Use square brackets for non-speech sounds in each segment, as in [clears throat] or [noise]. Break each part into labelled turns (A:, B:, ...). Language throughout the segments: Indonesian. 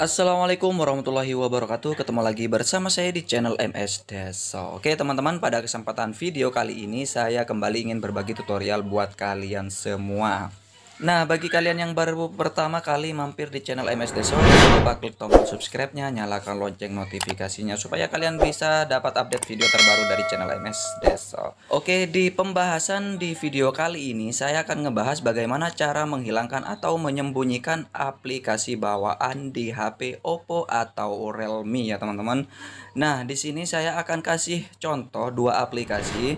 A: Assalamualaikum warahmatullahi wabarakatuh Ketemu lagi bersama saya di channel MS Deso Oke teman-teman pada kesempatan video kali ini Saya kembali ingin berbagi tutorial buat kalian semua Nah, bagi kalian yang baru pertama kali mampir di channel MS Deso, jangan lupa klik tombol subscribe-nya, nyalakan lonceng notifikasinya supaya kalian bisa dapat update video terbaru dari channel MS Deso. Oke, di pembahasan di video kali ini saya akan ngebahas bagaimana cara menghilangkan atau menyembunyikan aplikasi bawaan di HP Oppo atau Realme ya, teman-teman. Nah, di sini saya akan kasih contoh dua aplikasi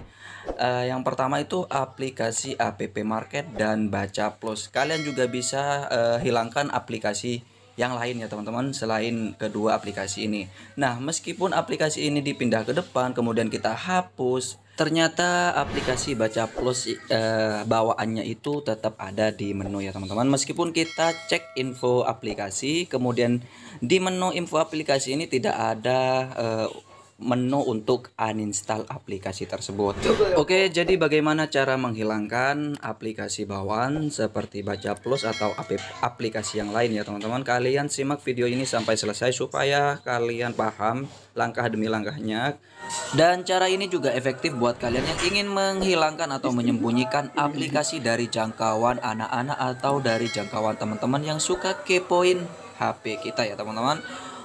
A: Uh, yang pertama itu aplikasi APP Market dan Baca Plus. Kalian juga bisa uh, hilangkan aplikasi yang lain ya teman-teman selain kedua aplikasi ini. Nah, meskipun aplikasi ini dipindah ke depan kemudian kita hapus, ternyata aplikasi Baca Plus eh, bawaannya itu tetap ada di menu ya teman-teman. Meskipun kita cek info aplikasi kemudian di menu info aplikasi ini tidak ada menu untuk uninstall aplikasi tersebut. Oke, jadi bagaimana cara menghilangkan aplikasi bawaan seperti Baca Plus atau aplikasi yang lain ya teman-teman. Kalian simak video ini sampai selesai supaya kalian paham langkah demi langkahnya. Dan cara ini juga efektif buat kalian yang ingin menghilangkan atau menyembunyikan aplikasi dari jangkauan anak-anak atau dari jangkauan teman-teman yang suka kepoin HP kita ya teman-teman.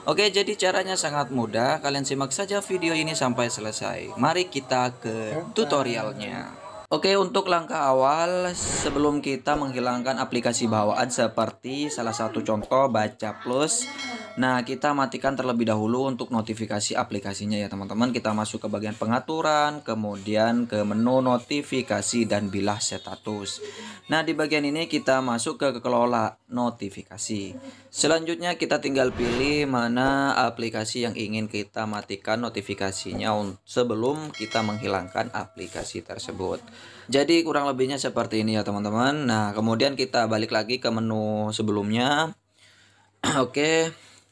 A: Oke, jadi caranya sangat mudah. Kalian simak saja video ini sampai selesai. Mari kita ke tutorialnya. Oke, untuk langkah awal sebelum kita menghilangkan aplikasi bawaan seperti salah satu contoh baca plus Nah, kita matikan terlebih dahulu untuk notifikasi aplikasinya ya teman-teman. Kita masuk ke bagian pengaturan, kemudian ke menu notifikasi dan bilah status. Nah, di bagian ini kita masuk ke kelola notifikasi. Selanjutnya kita tinggal pilih mana aplikasi yang ingin kita matikan notifikasinya sebelum kita menghilangkan aplikasi tersebut. Jadi kurang lebihnya seperti ini ya teman-teman. Nah, kemudian kita balik lagi ke menu sebelumnya. [clears throat] Oke. Okay.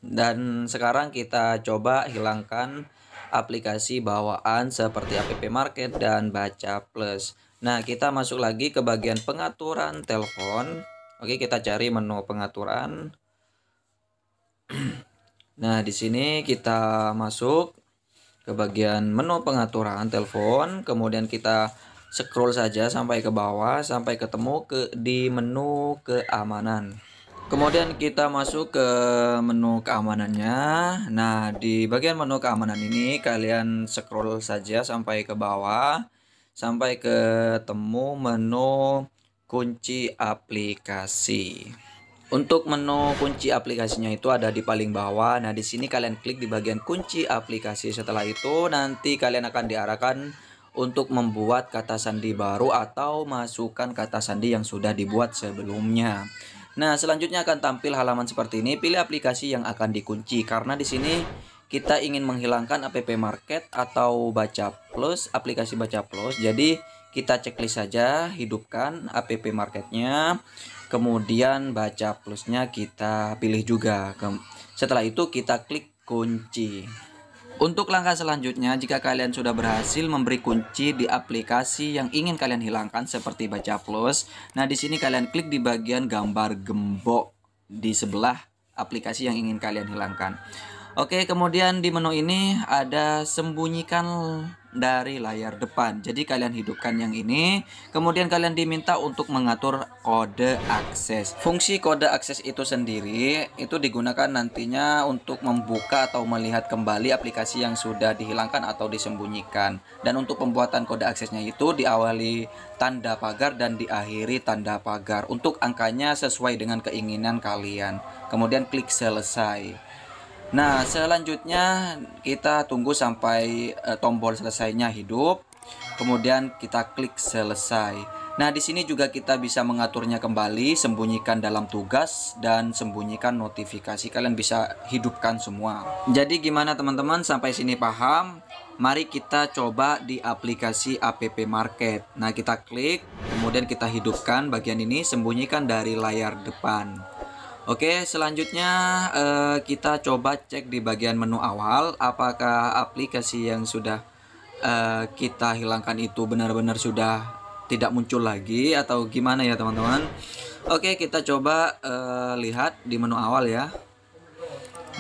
A: Dan sekarang kita coba hilangkan aplikasi bawaan seperti app market dan baca plus. Nah, kita masuk lagi ke bagian pengaturan telepon. Oke, kita cari menu pengaturan. [clears throat] Nah, di sini kita masuk ke bagian menu pengaturan telepon, kemudian kita scroll saja sampai ke bawah sampai ketemu ke di menu keamanan. Kemudian kita masuk ke menu keamanannya. Nah, di bagian menu keamanan ini kalian scroll saja sampai ke bawah sampai ketemu menu kunci aplikasi. Untuk menu kunci aplikasinya itu ada di paling bawah. Nah, di sini kalian klik di bagian kunci aplikasi. Setelah itu nanti kalian akan diarahkan untuk membuat kata sandi baru atau masukkan kata sandi yang sudah dibuat sebelumnya. Nah, selanjutnya akan tampil halaman seperti ini. Pilih aplikasi yang akan dikunci karena di sini kita ingin menghilangkan app market atau baca plus, aplikasi baca plus. Jadi, kita ceklis saja, hidupkan app marketnya, kemudian baca plusnya kita pilih juga. Setelah itu kita klik kunci. Untuk langkah selanjutnya, jika kalian sudah berhasil memberi kunci di aplikasi yang ingin kalian hilangkan seperti baca plus, nah di sini kalian klik di bagian gambar gembok di sebelah aplikasi yang ingin kalian hilangkan. Oke, kemudian di menu ini ada sembunyikan dari layar depan. Jadi kalian hidupkan yang ini, kemudian kalian diminta untuk mengatur kode akses. Fungsi kode akses itu sendiri itu digunakan nantinya untuk membuka atau melihat kembali aplikasi yang sudah dihilangkan atau disembunyikan. Dan untuk pembuatan kode aksesnya itu diawali tanda pagar dan diakhiri tanda pagar untuk angkanya sesuai dengan keinginan kalian. Kemudian klik selesai. Nah, selanjutnya kita tunggu sampai uh, tombol selesainya hidup. Kemudian kita klik selesai. Nah, di sini juga kita bisa mengaturnya kembali, sembunyikan dalam tugas dan sembunyikan notifikasi. Kalian bisa hidupkan semua. Jadi gimana teman-teman sampai sini paham? Mari kita coba di aplikasi App Market. Nah, kita klik, kemudian kita hidupkan bagian ini, sembunyikan dari layar depan. Oke, selanjutnya eh, kita coba cek di bagian menu awal apakah aplikasi yang sudah eh, kita hilangkan itu benar-benar sudah tidak muncul lagi atau gimana ya teman-teman. Oke, kita coba eh, lihat di menu awal ya.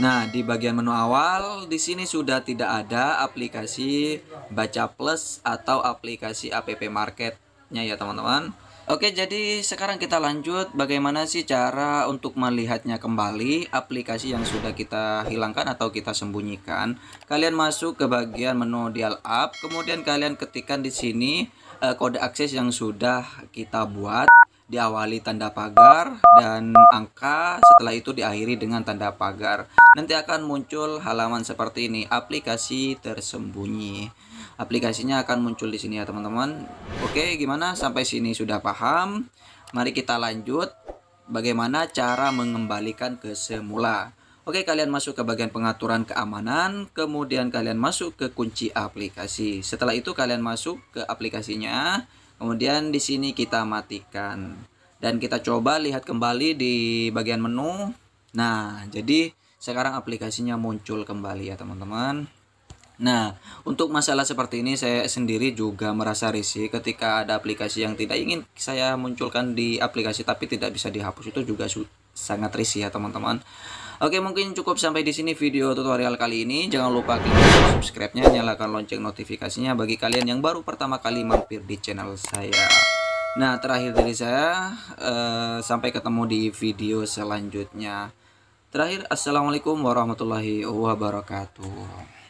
A: Nah, di bagian menu awal di sini sudah tidak ada aplikasi Baca Plus atau aplikasi APP Marketnya ya teman-teman. Oke, jadi sekarang kita lanjut bagaimana sih cara untuk melihatnya kembali aplikasi yang sudah kita hilangkan atau kita sembunyikan. Kalian masuk ke bagian menu dial up, kemudian kalian ketikkan di sini uh, kode akses yang sudah kita buat, diawali tanda pagar dan angka, setelah itu diakhiri dengan tanda pagar. Nanti akan muncul halaman seperti ini, aplikasi tersembunyi aplikasinya akan muncul di sini ya teman-teman oke gimana sampai sini sudah paham mari kita lanjut bagaimana cara mengembalikan ke semula Oke, kalian masuk ke bagian pengaturan keamanan, kemudian kalian masuk ke kunci aplikasi. Setelah itu kalian masuk ke aplikasinya, kemudian di sini kita matikan. Dan kita coba lihat kembali di bagian menu. Nah, jadi sekarang aplikasinya muncul kembali ya, teman-teman. Nah, untuk masalah seperti ini saya sendiri juga merasa risih ketika ada aplikasi yang tidak ingin saya munculkan di aplikasi tapi tidak bisa dihapus itu juga sangat risih ya teman-teman. Oke, mungkin cukup sampai di sini video tutorial kali ini. Jangan lupa klik subscribe-nya, nyalakan lonceng notifikasinya bagi kalian yang baru pertama kali mampir di channel saya. Nah, terakhir dari saya eh, sampai ketemu di video selanjutnya. Terakhir, assalamualaikum warahmatullahi wabarakatuh.